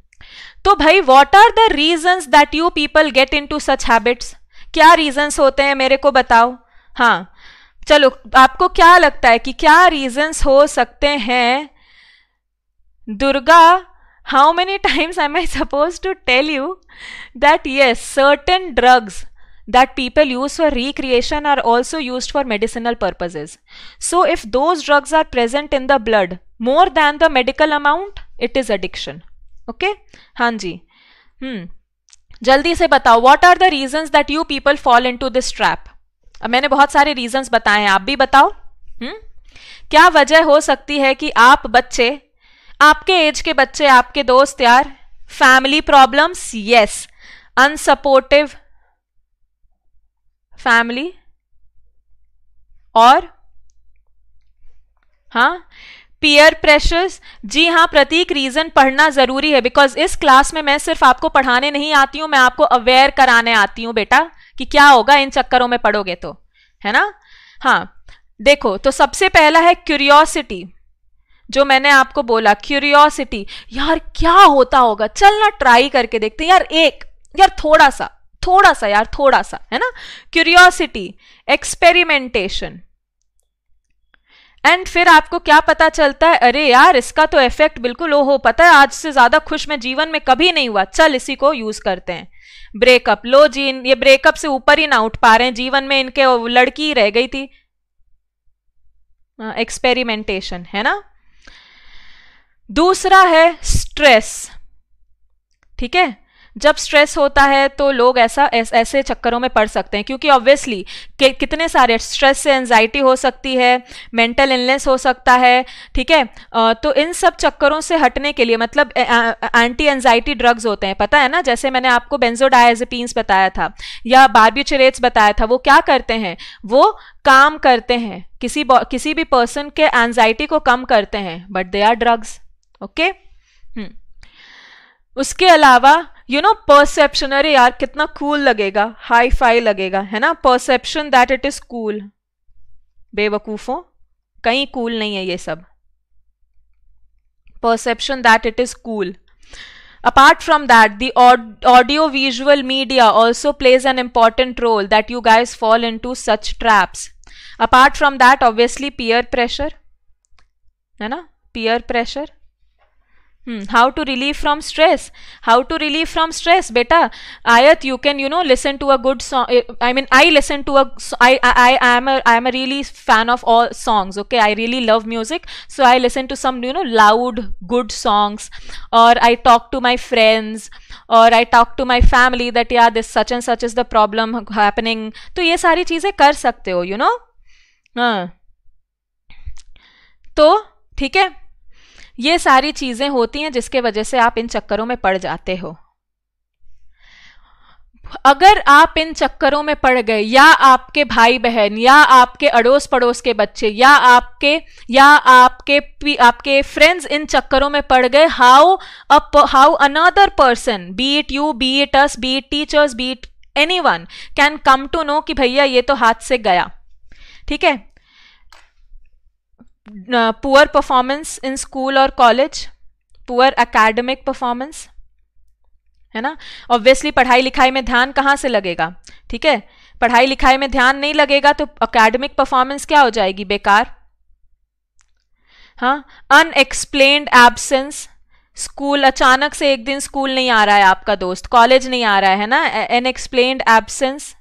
तो भाई what are the reasons that you people get into such habits क्या रीजंस होते हैं मेरे को बताओ हाँ चलो आपको क्या लगता है कि क्या रीजंस हो सकते हैं Durga, how many times am I supposed to tell you that yes, certain drugs that people use for recreation are also used for medicinal purposes. So, if those drugs are present in the blood more than the medical amount, it is addiction. Okay? Hanji. Hmm. जल्दी से बताओ what are the reason that you people fall into this trap अब मैंने बहुत सारे रीजन बताए हैं आप भी बताओ हुँ? क्या वजह हो सकती है कि आप बच्चे आपके एज के बच्चे आपके दोस्त यार family problems yes unsupportive family और हाँ पीयर प्रेशर्स जी हाँ प्रतीक रीजन पढ़ना जरूरी है बिकॉज इस क्लास में मैं सिर्फ आपको पढ़ाने नहीं आती हूँ मैं आपको अवेयर कराने आती हूँ बेटा कि क्या होगा इन चक्करों में पढ़ोगे तो है ना हाँ देखो तो सबसे पहला है क्यूरियोसिटी जो मैंने आपको बोला क्यूरियोसिटी यार क्या होता होगा चल ना ट्राई करके देखते यार एक यार थोड़ा सा थोड़ा सा यार थोड़ा सा है ना क्यूरियोसिटी एक्सपेरिमेंटेशन एंड फिर आपको क्या पता चलता है अरे यार इसका तो इफेक्ट बिल्कुल ओ हो पता है आज से ज़्यादा खुश मैं जीवन में कभी नहीं हुआ चल इसी को यूज़ करते हैं ब्रेकअप लो जी ये ब्रेकअप से ऊपर ही ना उठ पा रहे हैं जीवन में इनके लड़की रह गई थी एक्सपेरिमेंटेशन हाँ, है ना दूसरा है स्ट्रेस ठीक है जब स्ट्रेस होता है तो लोग ऐसा ऐस, ऐसे चक्करों में पड़ सकते हैं क्योंकि ऑब्वियसली कि, कितने सारे स्ट्रेस से एनजाइटी हो सकती है मेंटल इलनेस हो सकता है ठीक है तो इन सब चक्करों से हटने के लिए मतलब एंटी एनजाइटी ड्रग्स होते हैं पता है ना जैसे मैंने आपको बेंजोडाइजेपीन्स बताया था या बारब्यूचरेट्स बताया था वो क्या करते हैं वो काम करते हैं किसी किसी भी पर्सन के एनजाइटी को कम करते हैं but they are drugs okay hmm. उसके अलावा यू नो परसेप्शन अरे यार कितना कूल cool लगेगा हाई फाई लगेगा है ना perception that it is cool बेवकूफों कहीं कूल cool नहीं है ये सब perception that it is cool apart from that the audio visual media also plays an important role that you guys fall into such traps apart from that obviously peer pressure है ना peer pressure how to relieve from stress how to relieve from stress बेटा Ayat you can you know listen to a good song I mean I listen to a I I am really fan of all songs okay I really love music so I listen to some you know loud good songs और I talk to my friends और I talk to my family that या this such and such is the problem happening तो ये सारी चीज़ें कर सकते हो यू नो हाँ तो ठीक है ये सारी चीज़ें होती हैं जिसके वजह से आप इन चक्करों में पड़ जाते हो अगर आप इन चक्करों में पड़ गए या आपके भाई बहन या आपके अड़ोस पड़ोस के बच्चे या आपके या आपके आपके फ्रेंड्स इन चक्करों में पड़ गए how a how another person be it you be it us be it teachers be it anyone can come to know कि भैया ये तो हाथ से गया ठीक है पुअर परफॉर्मेंस इन स्कूल और कॉलेज पुअर अकेडमिक परफॉर्मेंस है ना ऑब्वियसली पढ़ाई लिखाई में ध्यान कहाँ से लगेगा ठीक है पढ़ाई लिखाई में ध्यान नहीं लगेगा तो अकेडमिक परफॉर्मेंस क्या हो जाएगी बेकार हाँ अनएक्सप्लेन्ड एबसेंस स्कूल अचानक से एक दिन स्कूल नहीं आ रहा है आपका दोस्त कॉलेज नहीं आ रहा है ना अनएक्सप्लेन्ड एबसेंस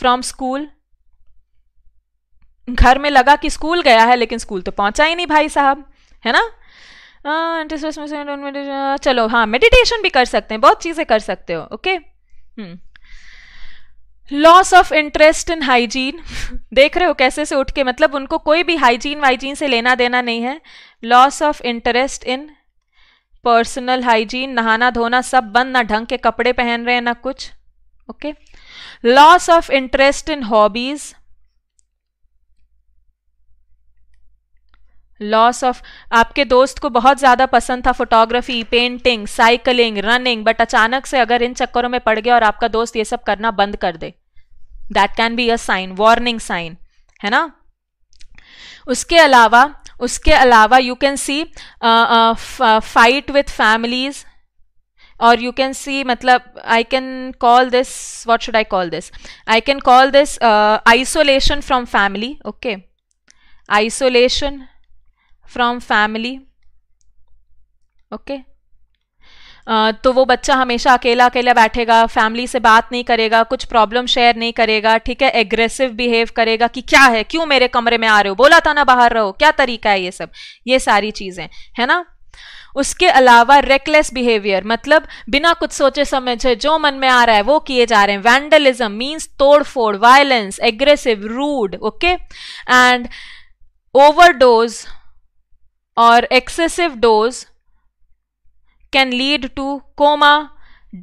फ्रॉम स्कूल घर में लगा कि स्कूल गया है लेकिन स्कूल तो पहुंचा ही नहीं भाई साहब है ना चलो हाँ मेडिटेशन भी कर सकते हैं बहुत चीज़ें कर सकते हो okay loss of interest in hygiene देख रहे हो कैसे से उठ के मतलब उनको कोई भी हाइजीन वाइजीन से लेना देना नहीं है loss of interest in personal hygiene नहाना धोना सब बंद ना ढंग के कपड़े पहन रहे हैं ना कुछ okay loss of interest in hobbies loss of आपके दोस्त को बहुत ज़्यादा पसंद था photography painting cycling running but अचानक से अगर इन चक्करों में पड़ गया और आपका दोस्त ये सब करना बंद कर दे that can be a sign warning sign है ना उसके अलावा उसके अलावा you can see fight with families और यू कैन सी मतलब I can call this what should I call this I can call this isolation from family okay isolation from family okay तो वो बच्चा हमेशा अकेला अकेला बैठेगा फैमिली से बात नहीं करेगा कुछ प्रॉब्लम शेयर नहीं करेगा ठीक है एग्रेसिव बिहेव करेगा कि क्या है क्यों मेरे कमरे में आ रहे हो बोला था ना बाहर रहो क्या तरीका है ये सब ये सारी चीज़ें है ना उसके अलावा रेकलेस बिहेवियर मतलब बिना कुछ सोचे समझे जो मन में आ रहा है वो किए जा रहे हैं वैंडलिज्म मीन्स तोड़फोड़ violence aggressive rude okay and overdose और excessive dose can lead to coma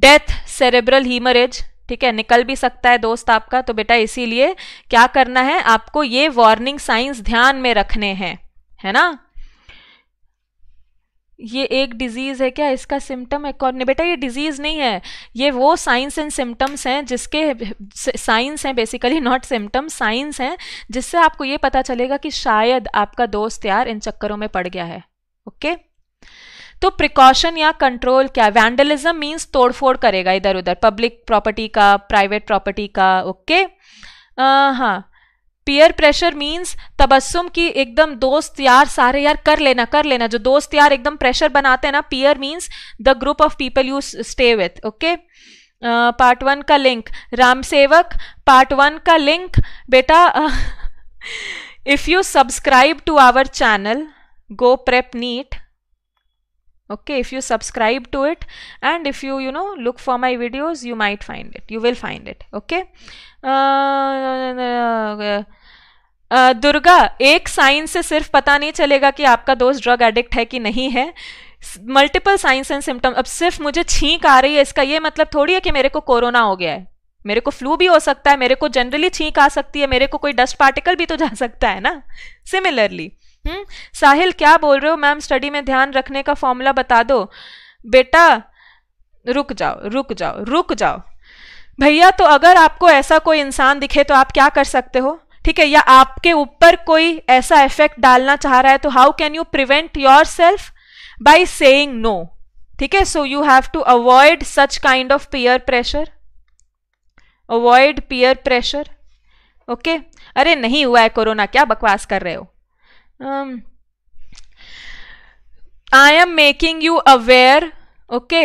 death cerebral haemorrhage ठीक है निकल भी सकता है दोस्त आपका तो बेटा इसीलिए क्या करना है आपको ये वार्निंग साइंस ध्यान में रखने हैं है ना ये एक डिजीज़ है क्या इसका सिम्टम है कौन बेटा ये डिजीज़ नहीं है ये वो साइंस एंड सिम्टम्स हैं जिसके साइंस हैं बेसिकली नॉट सिम्टम्स साइंस हैं जिससे आपको ये पता चलेगा कि शायद आपका दोस्त यार इन चक्करों में पड़ गया है ओके तो प्रिकॉशन या कंट्रोल क्या वैंडलिज्म मीन्स तोड़फोड़ करेगा इधर उधर पब्लिक प्रॉपर्टी का प्राइवेट प्रॉपर्टी का ओके हाँ पीयर प्रेशर मीन्स तबस्सुम की एकदम दोस्त यार सारे यार कर लेना कर लेना जो दोस्त यार एकदम प्रेशर बनाते हैं ना peer means the group of people you stay with okay part one का link Ram Sevak part one का लिंक बेटा if you subscribe to our channel go prep NEET okay if you subscribe to it and if you you know look for my videos you might find it you will find it okay uh, uh, uh, Durga एक साइन से सिर्फ पता नहीं चलेगा कि आपका दोस्त ड्रग एडिक्ट है कि नहीं है मल्टीपल साइंस एंड सिम्टम अब सिर्फ मुझे छींक आ रही है इसका ये मतलब थोड़ी है कि मेरे को कोरोना हो गया है मेरे को फ्लू भी हो सकता है मेरे को जनरली छींक आ सकती है मेरे को कोई डस्ट पार्टिकल भी तो जा सकता है ना सिमिलरली हम्म, साहिल क्या बोल रहे हो मैम स्टडी में ध्यान रखने का फॉर्मूला बता दो बेटा रुक जाओ रुक जाओ रुक जाओ भैया तो अगर आपको ऐसा कोई इंसान दिखे तो आप क्या कर सकते हो ठीक है या आपके ऊपर कोई ऐसा इफेक्ट डालना चाह रहा है तो how can you prevent yourself by saying no ठीक है so you have to avoid such kind of peer pressure avoid peer pressure okay अरे नहीं हुआ है कोरोना क्या बकवास कर रहे हो I am making you aware okay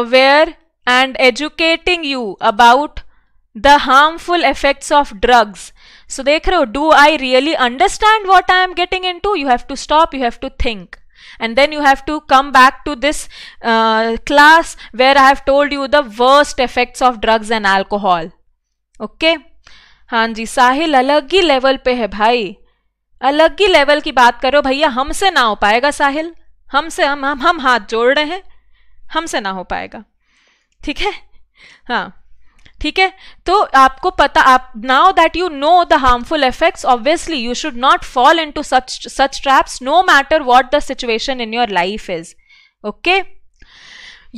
aware and educating you about the harmful effects of drugs so देख रहे हो do I really understand what I am getting into you have to stop you have to think and then you have to come back to this class where I have told you the worst effects of drugs and alcohol okay हाँ जी साहिल अलग ही लेवल पे है भाई अलग ही लेवल की बात करो भैया हमसे ना हो पाएगा साहिल हमसे हम हम हम हाथ जोड़ रहे हैं हमसे ना हो पाएगा ठीक है हाँ ठीक है तो आपको पता आप now that you know the harmful effects obviously you should not fall into such such traps no matter what the situation in your life is okay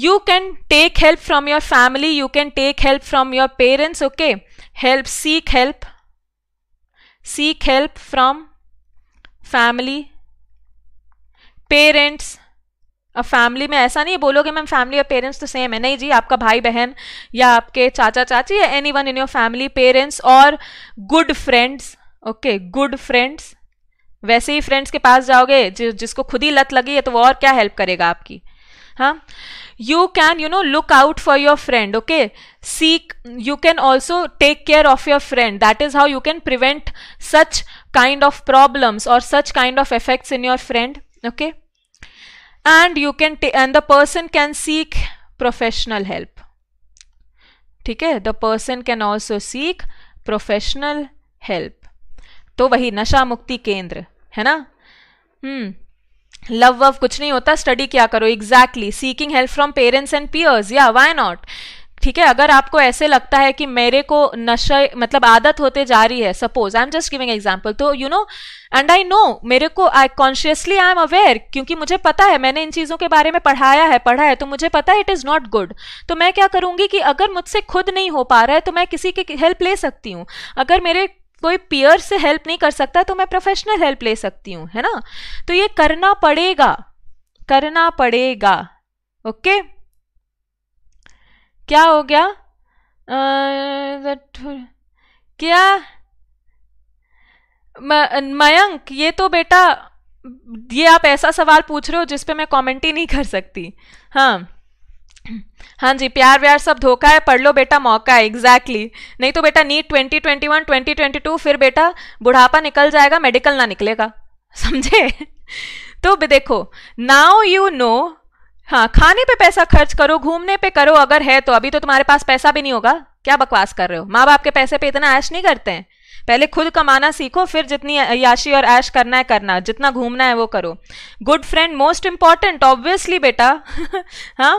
you can take help from your family you can take help from your parents okay help seek help seek help from family parents अब फैमिली में ऐसा नहीं बोलोगे मैम फैमिली और पेरेंट्स तो सेम है नहीं जी आपका भाई बहन या आपके चाचा चाची या anyone in your family parents और good friends okay good friends वैसे ही फ्रेंड्स के पास जाओगे जि, जिसको खुद ही लत लगी है तो वो और क्या हेल्प करेगा आपकी हाँ you can you know look out for your friend okay seek you can also take care of your friend that is how you can prevent such kind of problems और such kind of effects in your friend okay and you can and the person can seek professional help ठीक है the person can also seek professional help तो वही नशा मुक्ति केंद्र है ना हम्म लव वव कुछ नहीं होता स्टडी क्या करो exactly seeking help from parents and peers या वाई नॉट ठीक है अगर आपको ऐसे लगता है कि मेरे को नशा मतलब आदत होते जा रही है suppose I am just giving example तो you know and I know मेरे को I consciously I am aware क्योंकि मुझे पता है मैंने इन चीज़ों के बारे में पढ़ाया है पढ़ा है तो मुझे पता है इट इज़ नॉट गुड तो मैं क्या करूँगी कि अगर मुझसे खुद नहीं हो पा रहा है तो मैं किसी की हेल्प ले सकती हूँ अगर मेरे कोई पियर से हेल्प नहीं कर सकता तो मैं प्रोफेशनल हेल्प ले सकती हूँ है ना तो ये करना पड़ेगा करना पड़ेगा ओके okay? क्या हो गया आ, क्या मयंक ये तो बेटा ये आप ऐसा सवाल पूछ रहे हो जिस पे मैं कमेंट ही नहीं कर सकती हाँ हाँ जी प्यार व्यार सब धोखा है पढ़ लो बेटा मौका है एग्जैक्टली exactly. नहीं तो बेटा NEET twenty twenty one twenty twenty two फिर बेटा बुढ़ापा निकल जाएगा मेडिकल ना निकलेगा समझे तो देखो नाउ यू नो हाँ खाने पे पैसा खर्च करो घूमने पे करो अगर है तो अभी तो तुम्हारे पास पैसा भी नहीं होगा क्या बकवास कर रहे हो माँ बाप के पैसे पे इतना ऐश नहीं करते हैं पहले खुद कमाना सीखो फिर जितनी याशी और ऐश करना है करना जितना घूमना है वो करो good friend most important obviously बेटा हाँ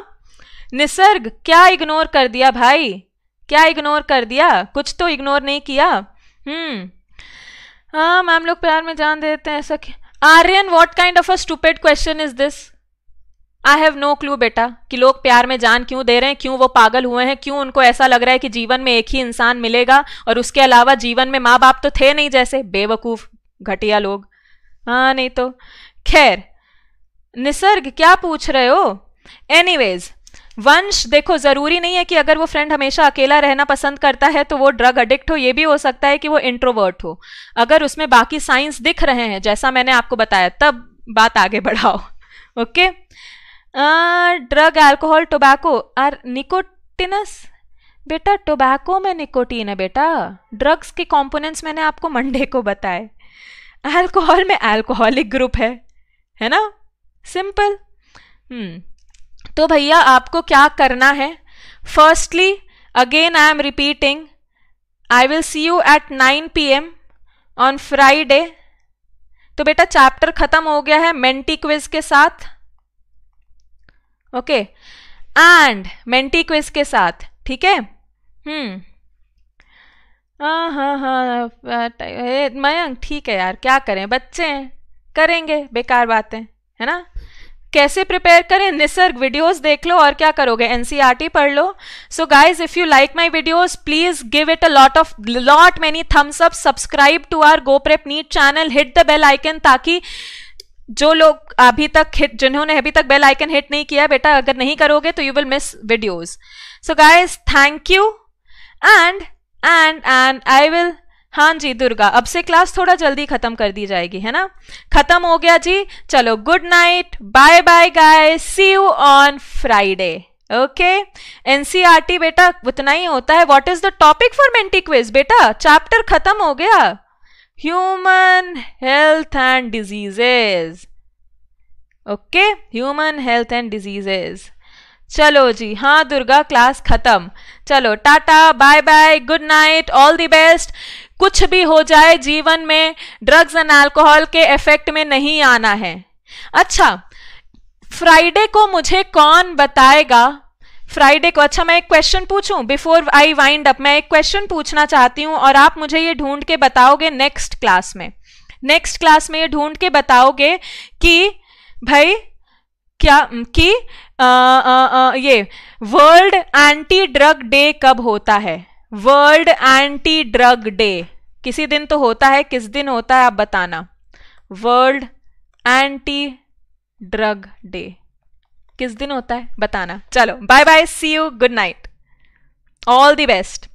निसर्ग क्या इग्नोर कर दिया भाई क्या इग्नोर कर दिया कुछ तो इग्नोर नहीं किया हम्म हाँ मैम लोग प्यार में जान देते हैं ऐसा क्या Aryan what kind of a stupid question is this I have no clue बेटा कि लोग प्यार में जान क्यों दे रहे हैं क्यों वो पागल हुए हैं क्यों उनको ऐसा लग रहा है कि जीवन में एक ही इंसान मिलेगा और उसके अलावा जीवन में माँ बाप तो थे नहीं जैसे बेवकूफ घटिया लोग हाँ नहीं तो खैर निसर्ग क्या पूछ रहे हो एनी वंश देखो ज़रूरी नहीं है कि अगर वो फ्रेंड हमेशा अकेला रहना पसंद करता है तो वो ड्रग अडिक्ट हो ये भी हो सकता है कि वो इंट्रोवर्ट हो अगर उसमें बाकी साइंस दिख रहे हैं जैसा मैंने आपको बताया तब बात आगे बढ़ाओ okay okay? Drug alcohol tobacco are nicotinous बेटा टोबैको में निकोटीन है बेटा ड्रग्स के कंपोनेंट्स मैंने आपको मंडे को बताए अल्कोहल में अल्कोहलिक ग्रुप है है ना सिंपल hmm. तो भैया आपको क्या करना है firstly again I am repeating I will see you at 9 am on Friday तो बेटा चैप्टर खत्म हो गया है मेंटी क्विज के साथ ओके एंड मेंटी क्विज के साथ ठीक है हम्म हाँ हाँ हाँ मयंक ठीक है यार क्या करें बच्चे हैं करेंगे बेकार बातें है ना कैसे प्रिपेयर करें निसर्ग वीडियोस देख लो और क्या करोगे एनसीईआरटी e पढ़ लो so guys if you like my videos please give it a lot of lot many thumbs up subscribe to our GoPrep NEET channel hit the bell icon ताकि जो लोग अभी तक हिट जिन्होंने अभी तक बेल आइकन हिट नहीं किया बेटा अगर नहीं करोगे तो you will miss videos so guys thank you and and and I will हाँ जी दुर्गा अब से क्लास थोड़ा जल्दी खत्म कर दी जाएगी है ना खत्म हो गया जी चलो good night bye bye guy see you on Friday okay NCERT बेटा उतना ही होता है what is the topic for Menti quiz बेटा चैप्टर खत्म हो गया human health and diseases okay human health and diseases चलो जी हाँ दुर्गा क्लास खत्म चलो tata bye bye good night all the best कुछ भी हो जाए जीवन में ड्रग्स एंड अल्कोहल के इफेक्ट में नहीं आना है अच्छा फ्राइडे को मुझे कौन बताएगा फ्राइडे को अच्छा मैं एक क्वेश्चन पूछूं बिफोर आई वाइंड अप मैं एक क्वेश्चन पूछना चाहती हूँ और आप मुझे ये ढूंढ के बताओगे नेक्स्ट क्लास में नेक्स्ट क्लास में ये ढूंढ के बताओगे कि भाई क्या कि आ, आ, आ, ये वर्ल्ड एंटी ड्रग डे कब होता है वर्ल्ड एंटी ड्रग डे किसी दिन तो होता है किस दिन होता है आप बताना वर्ल्ड एंटी ड्रग डे किस दिन होता है बताना चलो bye bye see you good night all the best